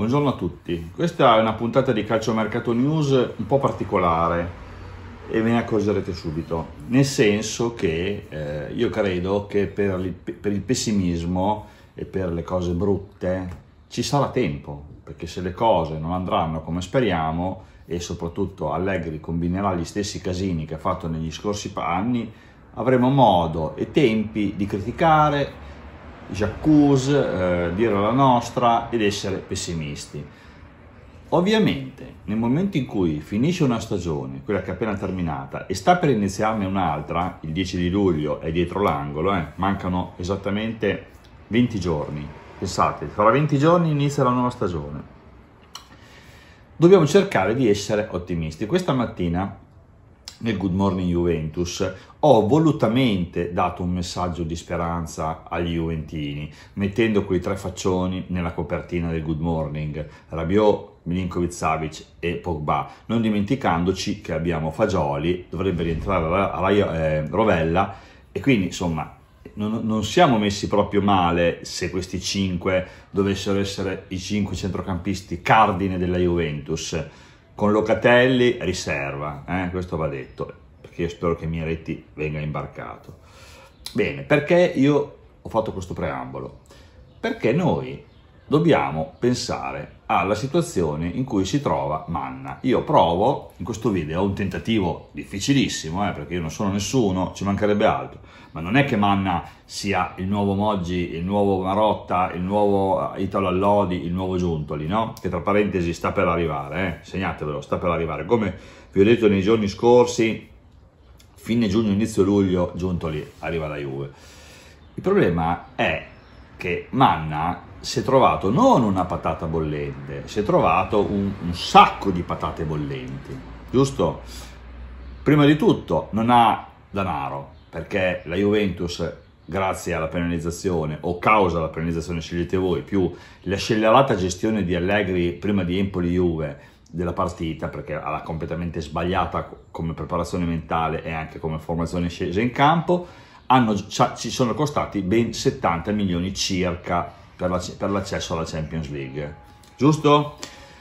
Buongiorno a tutti, questa è una puntata di Calciomercato News un po' particolare e ve ne accorgerete subito, nel senso che eh, io credo che per il, per il pessimismo e per le cose brutte ci sarà tempo, perché se le cose non andranno come speriamo e soprattutto Allegri combinerà gli stessi casini che ha fatto negli scorsi anni, avremo modo e tempi di criticare, j'accuse, eh, dire la nostra ed essere pessimisti. Ovviamente nel momento in cui finisce una stagione, quella che è appena terminata, e sta per iniziarne un'altra, il 10 di luglio è dietro l'angolo, eh, mancano esattamente 20 giorni, pensate, fra 20 giorni inizia la nuova stagione. Dobbiamo cercare di essere ottimisti. Questa mattina nel Good Morning Juventus ho volutamente dato un messaggio di speranza agli Juventini, mettendo quei tre faccioni nella copertina del Good Morning, Rabiot, Milinkovic Savic e Pogba, non dimenticandoci che abbiamo Fagioli, dovrebbe rientrare eh, Rovella e quindi insomma non, non, siamo messi proprio male se questi cinque dovessero essere i cinque centrocampisti cardine della Juventus, con Locatelli riserva, eh? questo va detto perché spero che Miretti venga imbarcato. Bene, perché io ho fatto questo preambolo? Perché noi dobbiamo pensare alla situazione in cui si trova Manna. Io provo in questo video un tentativo difficilissimo, eh, perché io non sono nessuno, ci mancherebbe altro, ma non è che Manna sia il nuovo Moggi, il nuovo Marotta, il nuovo eh, Italo Allodi, il nuovo Giuntoli, no? Che tra parentesi sta per arrivare, eh? segnatevelo, sta per arrivare. Come vi ho detto nei giorni scorsi, fine giugno, inizio luglio, giunto lì, arriva la Juve. Il problema è che Manna si è trovato non una patata bollente, si è trovato un, un sacco di patate bollenti, giusto? Prima di tutto non ha denaro, perché la Juventus grazie alla penalizzazione o causa della penalizzazione scegliete voi più la scellerata gestione di Allegri prima di Empoli Juve della partita perché era completamente sbagliata come preparazione mentale e anche come formazione scesa in campo, hanno, ci sono costati ben 70 milioni circa per, la, per l'accesso alla Champions League. Giusto?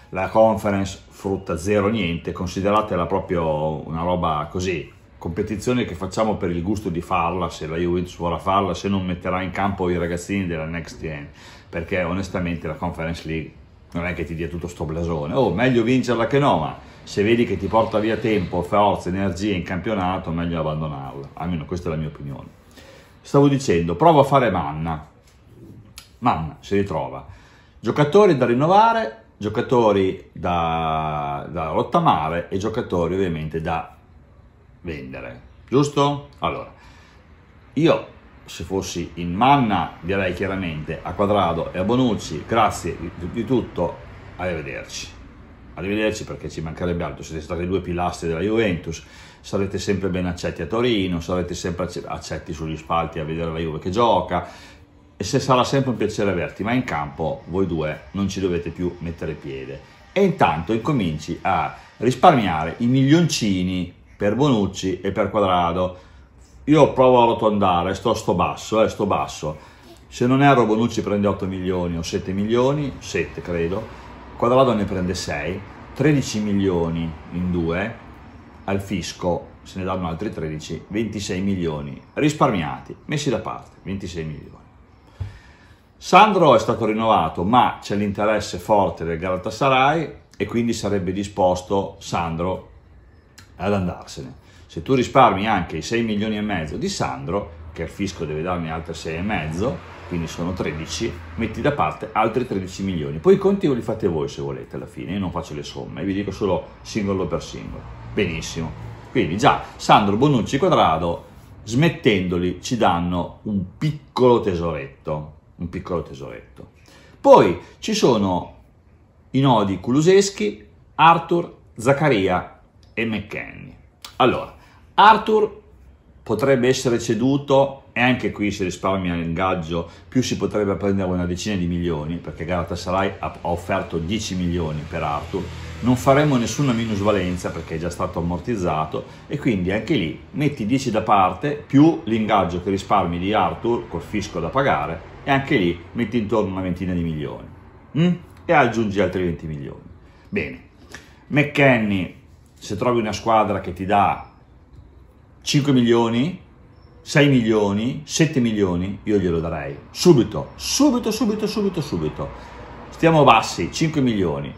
La conference frutta zero niente, consideratela proprio una roba così, competizione che facciamo per il gusto di farla, se la Juventus vorrà farla, se non metterà in campo i ragazzini della Next Gen, perché onestamente la Conference League non è che ti dia tutto sto blasone. Oh, meglio vincerla che no, ma se vedi che ti porta via tempo, forza, energia in campionato, meglio abbandonarla. Almeno questa è la mia opinione. Stavo dicendo, prova a fare Manna. Manna si ritrova. Giocatori da rinnovare, giocatori da, da rottamare e giocatori ovviamente da vendere. Giusto? Allora, io se fossi in manna direi chiaramente a Quadrado e a Bonucci grazie di, di tutto, arrivederci. Arrivederci perché ci mancherebbe altro, siete stati due pilastri della Juventus, sarete sempre ben accetti a Torino, sarete sempre accetti sugli spalti a vedere la Juve che gioca e se sarà sempre un piacere averti, ma in campo voi due non ci dovete più mettere piede. E intanto incominci a risparmiare i milioncini per Bonucci e per Quadrado io provo a arrotondare, sto, sto basso, eh, sto basso. Se non erro Bonucci prende 8 milioni o 7 milioni, 7 credo, Quadrado ne prende 6, 13 milioni in due, al fisco se ne danno altri 13, 26 milioni risparmiati, messi da parte, 26 milioni. Sandro è stato rinnovato, ma c'è l'interesse forte del Galatasaray e quindi sarebbe disposto Sandro ad andarsene se tu risparmi anche i 6 milioni e mezzo di Sandro, che il fisco deve darne altri 6 e mezzo, quindi sono 13, metti da parte altri 13 milioni. Poi i conti li fate voi se volete alla fine, io non faccio le somme, vi dico solo singolo per singolo. Benissimo. Quindi già Sandro Bonucci Quadrado smettendoli ci danno un piccolo tesoretto, un piccolo tesoretto. Poi ci sono i nodi Culuseschi, Arthur, Zaccaria e McKenny. Allora, Arthur potrebbe essere ceduto e anche qui si risparmia l'ingaggio, più si potrebbe prendere una decina di milioni, perché Galatasaray ha offerto 10 milioni per Arthur, non faremo nessuna minusvalenza perché è già stato ammortizzato e quindi anche lì metti 10 da parte più l'ingaggio che risparmi di Arthur col fisco da pagare e anche lì metti intorno una ventina di milioni mm? e aggiungi altri 20 milioni. Bene, McKenny, se trovi una squadra che ti dà 5 milioni, 6 milioni, 7 milioni, io glielo darei. Subito, subito, subito, subito, subito. Stiamo bassi, 5 milioni.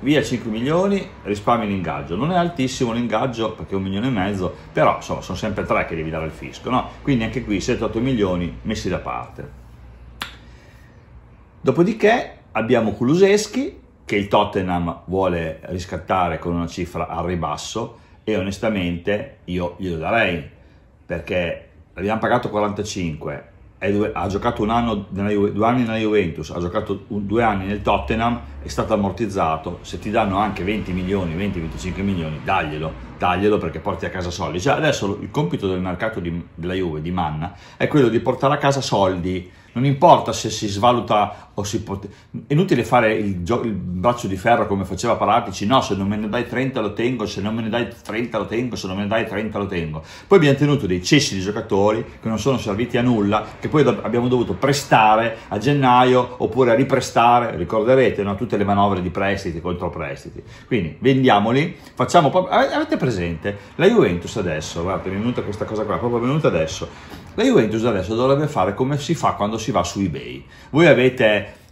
Via 5 milioni, risparmio in ingaggio. Non è altissimo l'ingaggio perché è un milione e mezzo, però insomma sono sempre 3 che devi dare al fisco, no? Quindi anche qui 7-8 milioni messi da parte. Dopodiché abbiamo Kuluseschi che il Tottenham vuole riscattare con una cifra al ribasso e onestamente io glielo darei perché l'abbiamo pagato 45 due, ha giocato un anno nella, due anni nella Juventus ha giocato un, due anni nel Tottenham è stato ammortizzato se ti danno anche 20 milioni 20-25 milioni daglielo daglielo perché porti a casa soldi cioè adesso il compito del mercato di, della Juve di Manna è quello di portare a casa soldi non importa se si svaluta o si pot- è inutile fare il, gio- il braccio di ferro come faceva Paratici, no, se non me ne dai 30 lo tengo, se non me ne dai 30 lo tengo, se non me ne dai 30 lo tengo. Poi abbiamo tenuto dei cessi di giocatori che non sono serviti a nulla, che poi abbiamo dovuto prestare a gennaio oppure a riprestare, ricorderete, no? tutte le manovre di prestiti contro prestiti. Quindi vendiamoli, facciamo Avete presente? La Juventus adesso, guardate, è venuta questa cosa qua, proprio è venuta adesso la Juventus adesso dovrebbe fare come si fa quando si va su eBay. Voi avete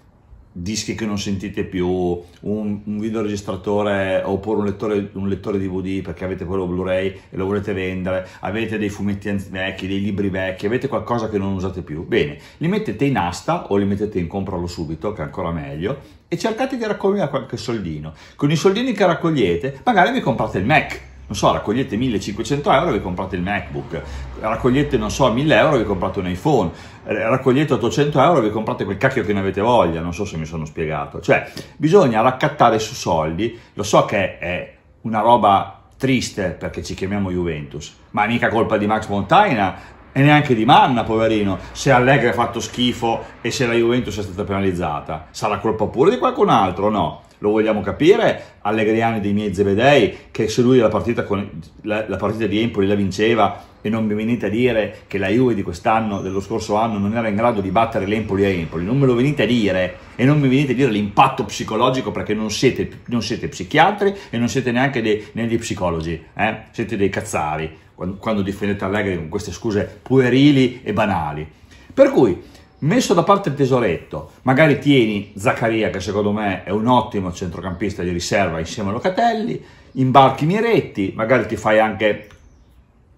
dischi che non sentite più, un, un videoregistratore oppure un lettore, un lettore DVD perché avete quello Blu-ray e lo volete vendere, avete dei fumetti vecchi, dei libri vecchi, avete qualcosa che non usate più, bene, li mettete in asta o li mettete in compralo subito, che è ancora meglio, e cercate di raccogliere qualche soldino. Con i soldini che raccogliete, magari vi comprate il Mac non so, raccogliete 1500 euro e vi comprate il MacBook, raccogliete, non so, 1000 euro e vi comprate un iPhone, eh, raccogliete 800 euro e vi comprate quel cacchio che ne avete voglia, non so se mi sono spiegato. Cioè, bisogna raccattare su soldi, lo so che è una roba triste perché ci chiamiamo Juventus, ma è mica colpa di Max Montaina e neanche di Manna, poverino, se Allegri ha fatto schifo e se la Juventus è stata penalizzata. Sarà colpa pure di qualcun altro, no? lo vogliamo capire, Allegriani dei miei Zebedei, che se lui la partita, con, la, la partita di Empoli la vinceva e non mi venite a dire che la Juve di quest'anno, dello scorso anno, non era in grado di battere l'Empoli a Empoli, non me lo venite a dire e non mi venite a dire l'impatto psicologico perché non siete, non siete psichiatri e non siete neanche dei, né dei psicologi, eh? siete dei cazzari quando, quando difendete Allegri con queste scuse puerili e banali. Per cui messo da parte il tesoretto, magari tieni Zaccaria che secondo me è un ottimo centrocampista di riserva insieme a Locatelli, imbarchi Miretti, magari ti fai anche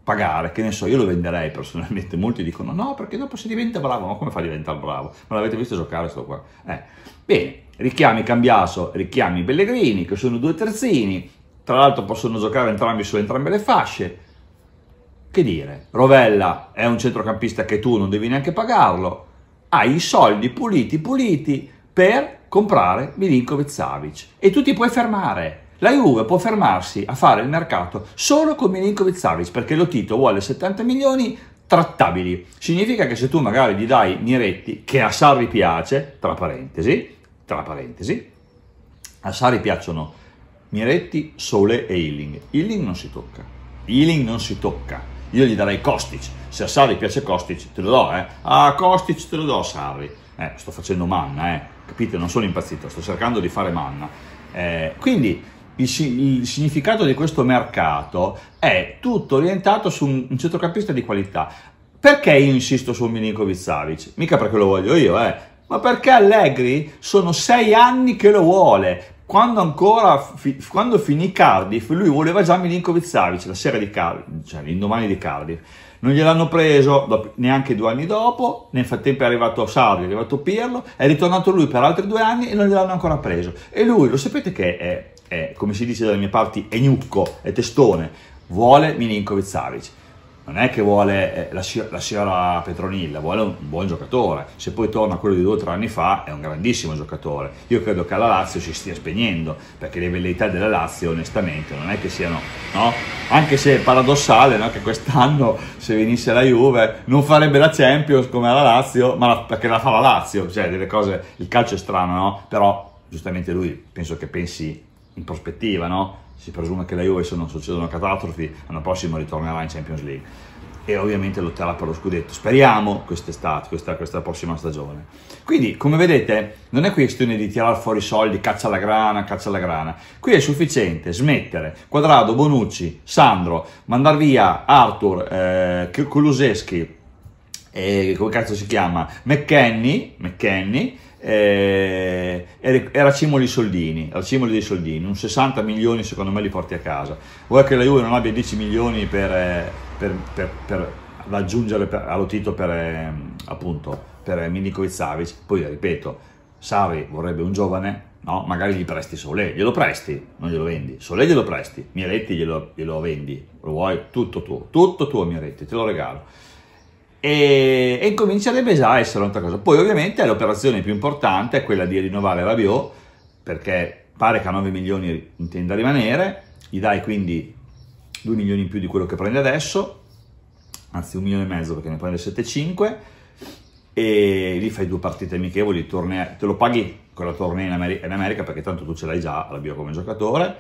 pagare, che ne so, io lo venderei personalmente, molti dicono no perché dopo si diventa bravo, ma come fa a diventare bravo? Ma l'avete visto giocare sto qua? Eh. Bene, richiami Cambiaso, richiami Pellegrini che sono due terzini, tra l'altro possono giocare entrambi su entrambe le fasce, che dire, Rovella è un centrocampista che tu non devi neanche pagarlo, hai i soldi puliti puliti per comprare Milinkovic Savic e tu ti puoi fermare. La Juve può fermarsi a fare il mercato solo con Milinkovic Savic perché lo Tito vuole 70 milioni trattabili. Significa che se tu magari gli dai Miretti, che a Sarri piace, tra parentesi, tra parentesi, a Sarri piacciono Miretti, Sole e Illing. Illing non si tocca. Illing non si tocca io gli darei Kostic. Se a Sarri piace Kostic, te lo do, eh. Ah, Kostic te lo do, Sarri. Eh, sto facendo manna, eh. Capite? Non sono impazzito, sto cercando di fare manna. Eh, quindi il, il, significato di questo mercato è tutto orientato su un, un centrocampista di qualità. Perché io insisto su Milinkovic Savic? Mica perché lo voglio io, eh. Ma perché Allegri sono sei anni che lo vuole, quando ancora fi, quando finì Cardiff, lui voleva già Milinkovic Savic la sera di Cardiff, cioè l'indomani di Cardiff. Non gliel'hanno preso dopo, neanche due anni dopo. Nel frattempo è arrivato Sarri, è arrivato Pirlo, è ritornato lui per altri due anni e non gliel'hanno ancora preso. E lui, lo sapete che è, è come si dice dalle mie parti, è gnucco, è testone, vuole Milinkovic Savic non è che vuole eh, la, la Sierra Petronilla, vuole un buon giocatore. Se poi torna a quello di due o tre anni fa, è un grandissimo giocatore. Io credo che alla Lazio si stia spegnendo, perché le velleità della Lazio, onestamente, non è che siano, no? Anche se è paradossale no? che quest'anno, se venisse la Juve, non farebbe la Champions come alla Lazio, ma la, perché la fa la Lazio. Cioè, delle cose, il calcio è strano, no? Però, giustamente lui, penso che pensi in prospettiva, no? si presume che la Juve se non succedono catastrofi l'anno prossimo ritornerà in Champions League e ovviamente lotterà per lo scudetto, speriamo quest'estate, questa, questa prossima stagione. Quindi come vedete non è questione di tirare fuori i soldi, caccia la grana, caccia la grana, qui è sufficiente smettere Quadrado, Bonucci, Sandro, mandar via Arthur, eh, Kuluseschi, eh, come cazzo si chiama, McKenny, McKenny eh, era Cimoli Soldini, era Cimoli dei Soldini, un 60 milioni secondo me li porti a casa. Vuoi che la Juve non abbia 10 milioni eh, per, per, per, per aggiungere allo Tito per, eh, appunto, per Milinkovic Savic, poi ripeto, Savi vorrebbe un giovane, no? magari gli presti Solé, glielo presti, non glielo vendi, Solé glielo presti, Miretti glielo, glielo vendi, lo vuoi tutto tuo, tutto tuo Miretti, te lo regalo e, e incomincerebbe già a essere un'altra cosa. Poi ovviamente l'operazione più importante è quella di rinnovare Rabiot, perché pare che a 9 milioni intenda rimanere, gli dai quindi 2 milioni in più di quello che prende adesso, anzi 1 milione e mezzo perché ne prende 7,5 e lì fai due partite amichevoli, tornei, te lo paghi con la tornea in, America, in America perché tanto tu ce l'hai già Rabiot come giocatore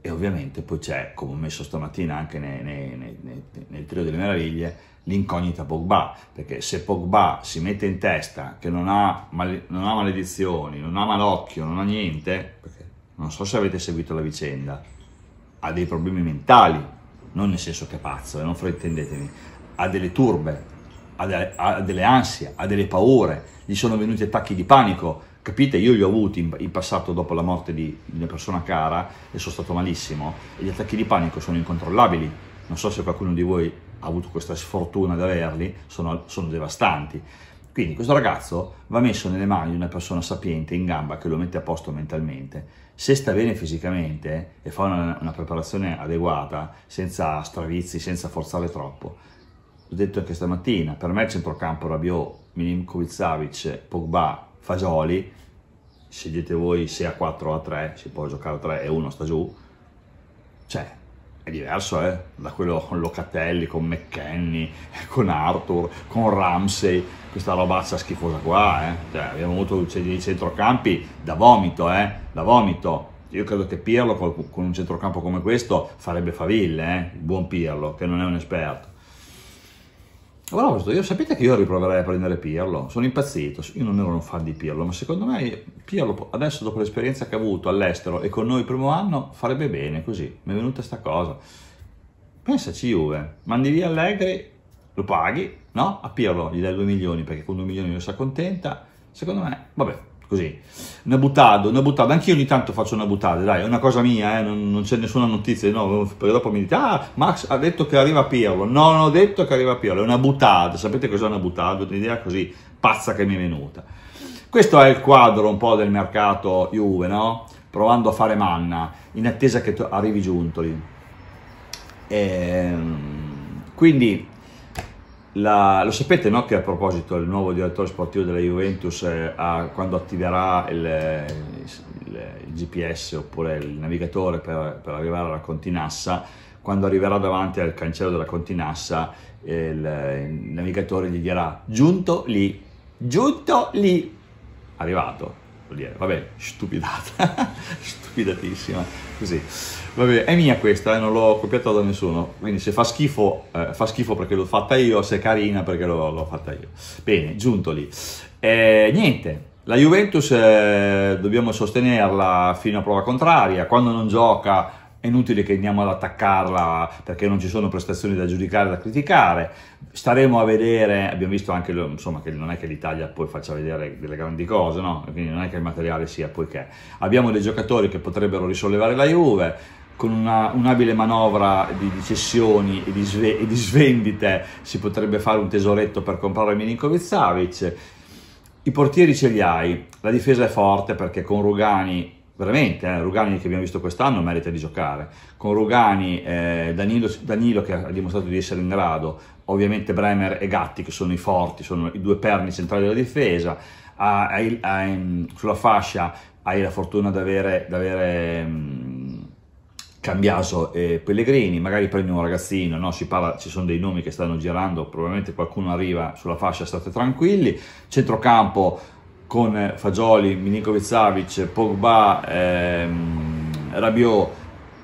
e ovviamente poi c'è, come ho messo stamattina anche nei, nei, nei, nel trio delle meraviglie, l'incognita Pogba, perché se Pogba si mette in testa che non ha, mal- non ha maledizioni, non ha malocchio, non ha niente, perché non so se avete seguito la vicenda, ha dei problemi mentali, non nel senso che è pazzo, eh, non fraintendetemi, ha delle turbe, ha, de- ha delle ansie, ha delle paure, gli sono venuti attacchi di panico, capite? Io li ho avuti in, in, passato dopo la morte di, di una persona cara e sono stato malissimo e gli attacchi di panico sono incontrollabili. Non so se qualcuno di voi ha avuto questa sfortuna di averli, sono, sono devastanti. Quindi questo ragazzo va messo nelle mani di una persona sapiente in gamba che lo mette a posto mentalmente. Se sta bene fisicamente e eh, fa una, una preparazione adeguata, senza stravizi, senza forzare troppo, l'ho detto anche stamattina, per me il centrocampo Rabiot, Milinkovic-Savic, Pogba, Fagioli, scegliete voi se a 4 o a 3, si può giocare a 3 e 1 sta giù, cioè diverso eh? da quello con Locatelli, con McKenny, con Arthur, con Ramsey, questa robaccia schifosa qua, eh? cioè, abbiamo avuto dei centrocampi da vomito, eh? da vomito. Io credo che Pirlo con un centrocampo come questo farebbe faville, eh, il buon Pirlo, che non è un esperto. Allora, io sapete che io riproverei a prendere Pirlo, sono impazzito, io non ero un fan di Pirlo, ma secondo me Pirlo adesso dopo l'esperienza che ha avuto all'estero e con noi il primo anno farebbe bene così, mi è venuta sta cosa. Pensaci Juve, mandi via Allegri, lo paghi, no? A Pirlo gli dai 2 milioni perché con 2 milioni lo si accontenta, secondo me, vabbè, così. Una buttata, una buttata, anch'io ogni tanto faccio una buttata, dai, è una cosa mia, eh, non, non, c'è nessuna notizia, no, perché dopo mi dite, ah, Max ha detto che arriva Pirlo, non ho detto che arriva Pirlo, è una buttata, sapete cos'è una buttata? Un'idea così pazza che mi è venuta. Questo è il quadro un po' del mercato Juve, no? Provando a fare manna, in attesa che arrivi Giuntoli. E, ehm, quindi la, lo sapete no, che a proposito il nuovo direttore sportivo della Juventus eh, ha, quando attiverà il, il, il, GPS oppure il navigatore per, per, arrivare alla Continassa, quando arriverà davanti al cancello della Continassa il, il navigatore gli dirà giunto lì, giunto lì, arrivato, vuol dire, vabbè, stupidata, stupidatissima, così. Vabbè, è mia questa, eh, non l'ho copiata da nessuno. Quindi se fa schifo, eh, fa schifo perché l'ho fatta io, se è carina perché l'ho, l'ho fatta io. Bene, giunto lì. Eh, niente, la Juventus eh, dobbiamo sostenerla fino a prova contraria. Quando non gioca è inutile che andiamo ad attaccarla perché non ci sono prestazioni da giudicare, da criticare. Staremo a vedere, abbiamo visto anche insomma, che non è che l'Italia poi faccia vedere delle grandi cose, no? quindi non è che il materiale sia poiché. Abbiamo dei giocatori che potrebbero risollevare la Juve, con una, un'abile manovra di, di cessioni e di, sve, e di, svendite si potrebbe fare un tesoretto per comprare Milinkovic Savic. I portieri ce li hai, la difesa è forte perché con Rugani, veramente, eh, Rugani che abbiamo visto quest'anno merita di giocare, con Rugani, eh, Danilo, Danilo, che ha dimostrato di essere in grado, ovviamente Bremer e Gatti che sono i forti, sono i due perni centrali della difesa, hai, hai, sulla fascia hai la fortuna di avere mm, Cambiaso e Pellegrini, magari prendi un ragazzino, no? parla, ci sono dei nomi che stanno girando, probabilmente qualcuno arriva sulla fascia, state tranquilli. Centrocampo con Fagioli, Milinkovic-Savic, Pogba, ehm, Rabiot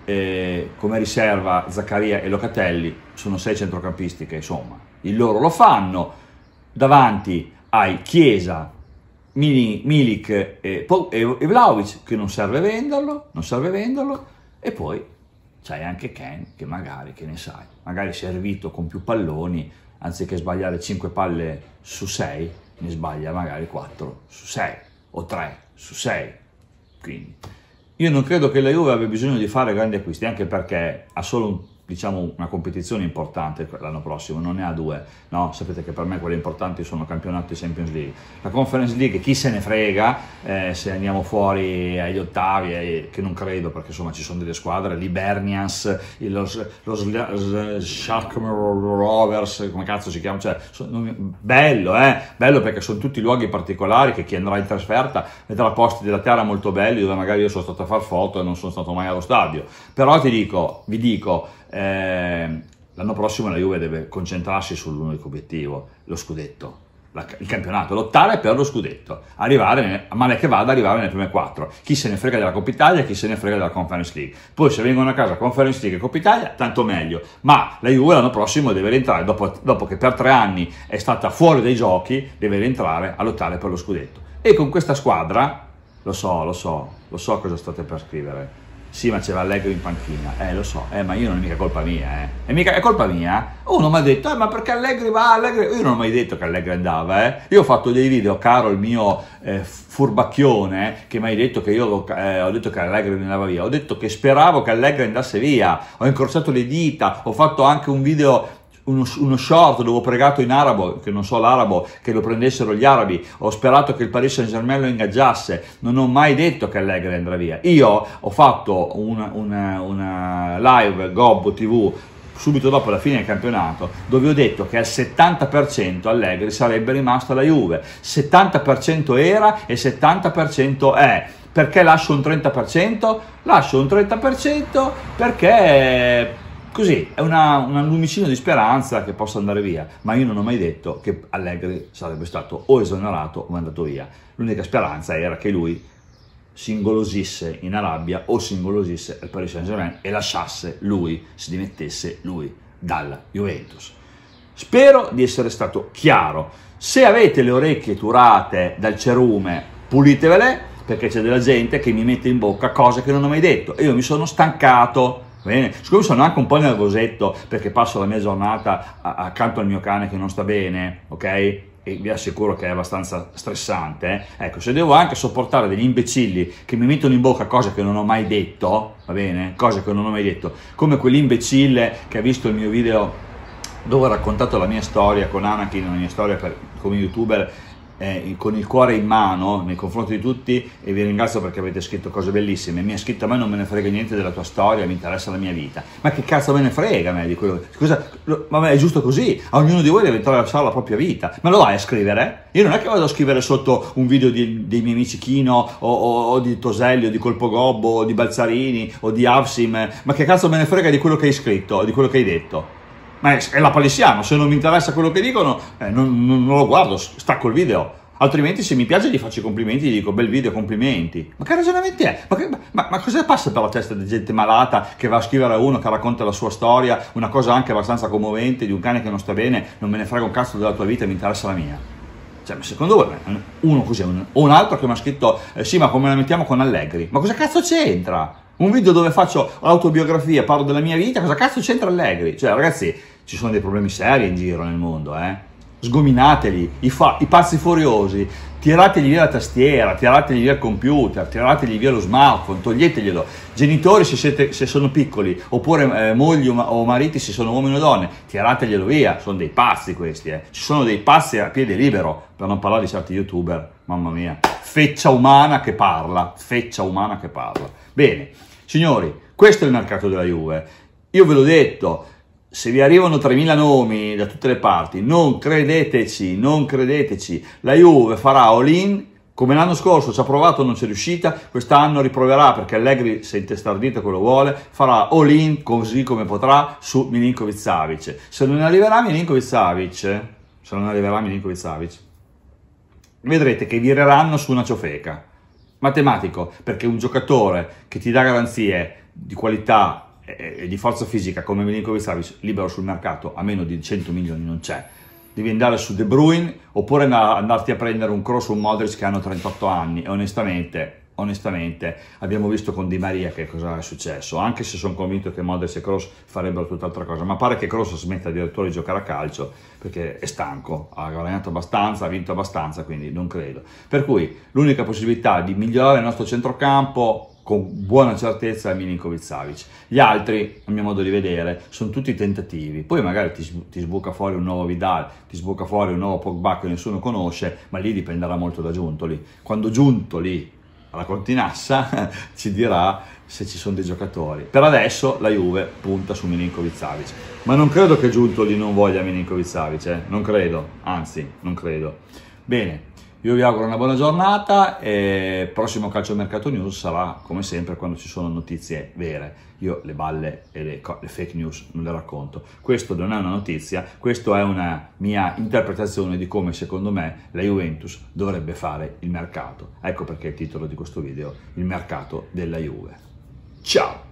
eh, come riserva Zaccaria e Locatelli, sono sei centrocampisti che insomma, il loro lo fanno. Davanti hai Chiesa, Milik e, e, e Vlaovic, che non serve venderlo, non serve venderlo e poi c'hai anche Ken che magari, che ne sai, magari è servito con più palloni, anziché sbagliare 5 palle su 6, ne sbaglia magari 4 su 6 o 3 su 6. Quindi io non credo che la Juve abbia bisogno di fare grandi acquisti, anche perché ha solo un diciamo una competizione importante l'anno prossimo, non ne ha due, no? sapete che per me quelle importanti sono campionato e Champions League. La Conference League chi se ne frega eh, se andiamo fuori agli ottavi, eh, che non credo perché insomma ci sono delle squadre, l'Ibernians, lo, lo, Rovers, come cazzo si chiama, cioè, sono, bello, eh? bello perché sono tutti luoghi particolari che chi andrà in trasferta vedrà posti della terra molto belli dove magari io sono stato a far foto e non sono stato mai allo stadio, però ti dico, vi dico, eh, l'anno prossimo la Juve deve concentrarsi sull'unico obiettivo, lo scudetto, la, il campionato, lottare per lo scudetto, arrivare, male che vada, arrivare nelle prime quattro. Chi se ne frega della Coppa Italia, chi se ne frega della Conference League. Poi se vengono a casa Conference League e Coppa Italia, tanto meglio. Ma la Juve l'anno prossimo deve rientrare, dopo, dopo che per tre anni è stata fuori dai giochi, deve rientrare a lottare per lo scudetto. E con questa squadra, lo so, lo so, lo so cosa state per scrivere sì, ma c'era Allegri in panchina. Eh, lo so, eh, ma io non è mica colpa mia, eh. È mica è colpa mia? Uno mi ha detto, eh, ma perché Allegri va, Allegri... Io non ho mai detto che Allegri andava, eh. Io ho fatto dei video, caro il mio eh, furbacchione, che mi hai detto che io eh, ho detto che Allegri andava via. Ho detto che speravo che Allegri andasse via. Ho incrociato le dita, ho fatto anche un video uno, uno short dove ho pregato in arabo, che non so l'arabo, che lo prendessero gli arabi, ho sperato che il Paris Saint Germain lo ingaggiasse, non ho mai detto che Allegri andrà via. Io ho fatto una, una, una live Gobbo TV subito dopo la fine del campionato, dove ho detto che al 70% Allegri sarebbe rimasto alla Juve. 70% era e 70% è. Perché lascio un 30%? Lascio un 30% perché Così è una, un lumicino di speranza che possa andare via, ma io non ho mai detto che Allegri sarebbe stato o esonerato o mandato via. L'unica speranza era che lui singolosisse in Arabia o singolosisse al Paris Saint-Germain e lasciasse lui, si dimettesse lui dalla Juventus. Spero di essere stato chiaro. Se avete le orecchie turate dal cerume, pulitevele perché c'è della gente che mi mette in bocca cose che non ho mai detto e io mi sono stancato bene? Siccome sono anche un po' nel perché passo la mia giornata accanto al mio cane che non sta bene, ok? e vi assicuro che è abbastanza stressante, eh? ecco, se devo anche sopportare degli imbecilli che mi mettono in bocca cose che non ho mai detto, va bene? Cose che non ho mai detto, come quell'imbecille che ha visto il mio video dove ho raccontato la mia storia con Anakin, la mia storia per, come youtuber eh, con il cuore in mano nei confronti di tutti e vi ringrazio perché avete scritto cose bellissime. Mi ha scritto a me non me ne frega niente della tua storia, mi interessa la mia vita. Ma che cazzo me ne frega me di quello? Scusa, ma è giusto così, a ognuno di voi deve attraversare la propria vita. Ma lo vai a scrivere? Io non è che vado a scrivere sotto un video di, dei miei amici Chino o, o, o, di Toselli o di Colpo Gobbo o di Balzarini o di Avsim, ma che cazzo me ne frega di quello che hai scritto, di quello che hai detto? ma è, è la palissiano, se non mi interessa quello che dicono eh, non, non, non lo guardo, stacco il video. Altrimenti se mi piace gli faccio i complimenti, gli dico bel video, complimenti. Ma che ragionamenti è? Ma, che, ma, ma, cosa passa per la testa di gente malata che va a scrivere a uno che racconta la sua storia, una cosa anche abbastanza commovente di un cane che non sta bene, non me ne frega un cazzo della tua vita, e mi interessa la mia. Cioè, secondo voi, uno così, un, o un altro che mi ha scritto, eh, sì ma come la mettiamo con Allegri? Ma cosa cazzo c'entra? Un video dove faccio autobiografia, parlo della mia vita, cosa cazzo c'entra Allegri? Cioè, ragazzi, ci sono dei problemi seri in giro nel mondo, eh? sgominateli, i, fa- i pazzi furiosi, tirategli via la tastiera, tirategli via il computer, tirategli via lo smartphone, toglieteglielo. Genitori se, siete, se sono piccoli, oppure eh, mogli o, ma- o, mariti se sono uomini o donne, tirateglielo via, sono dei pazzi questi, eh. ci sono dei pazzi a piede libero, per non parlare di certi youtuber, mamma mia, feccia umana che parla, feccia umana che parla. Bene, signori, questo è il mercato della Juve, io ve l'ho detto, se vi arrivano 3.000 nomi da tutte le parti, non credeteci, non credeteci, la Juve farà all-in come l'anno scorso ci ha provato non c'è riuscita, quest'anno riproverà perché Allegri, se intestardita quello vuole, farà all-in così come potrà su Milinkovic Savic. Se non arriverà Milinkovic Savic, se non arriverà Milinkovic Savic, vedrete che vireranno su una ciofeca. Matematico, perché un giocatore che ti dà garanzie di qualità eh, eh, di forza fisica come Milinkovic Savic libero sul mercato a meno di 100 milioni non c'è devi andare su De Bruyne oppure andarti a prendere un cross o un Modric che hanno 38 anni e onestamente onestamente abbiamo visto con Di Maria che cosa è successo anche se sono convinto che Modric e Cross farebbero tutt'altra cosa ma pare che Cross smetta addirittura di giocare a calcio perché è stanco ha guadagnato abbastanza ha vinto abbastanza quindi non credo per cui l'unica possibilità di migliorare il nostro centrocampo con buona certezza Milinkovic Savic. Gli altri, a mio modo di vedere, sono tutti tentativi. Poi magari ti, ti sbuca fuori un nuovo Vidal, ti sbuca fuori un nuovo Pogba che nessuno conosce, ma lì dipenderà molto da Giuntoli. Quando Giuntoli alla continassa ci dirà se ci sono dei giocatori. Per adesso la Juve punta su Milinkovic Savic, ma non credo che Giuntoli non voglia Milinkovic Savic, eh? non credo, anzi, non credo. Bene, io vi auguro una buona giornata e il prossimo calciomercato news sarà come sempre quando ci sono notizie vere. Io le balle e le, le fake news non le racconto. Questo non è una notizia, questa è una mia interpretazione di come secondo me la Juventus dovrebbe fare il mercato. Ecco perché il titolo di questo video, il mercato della Juve. Ciao!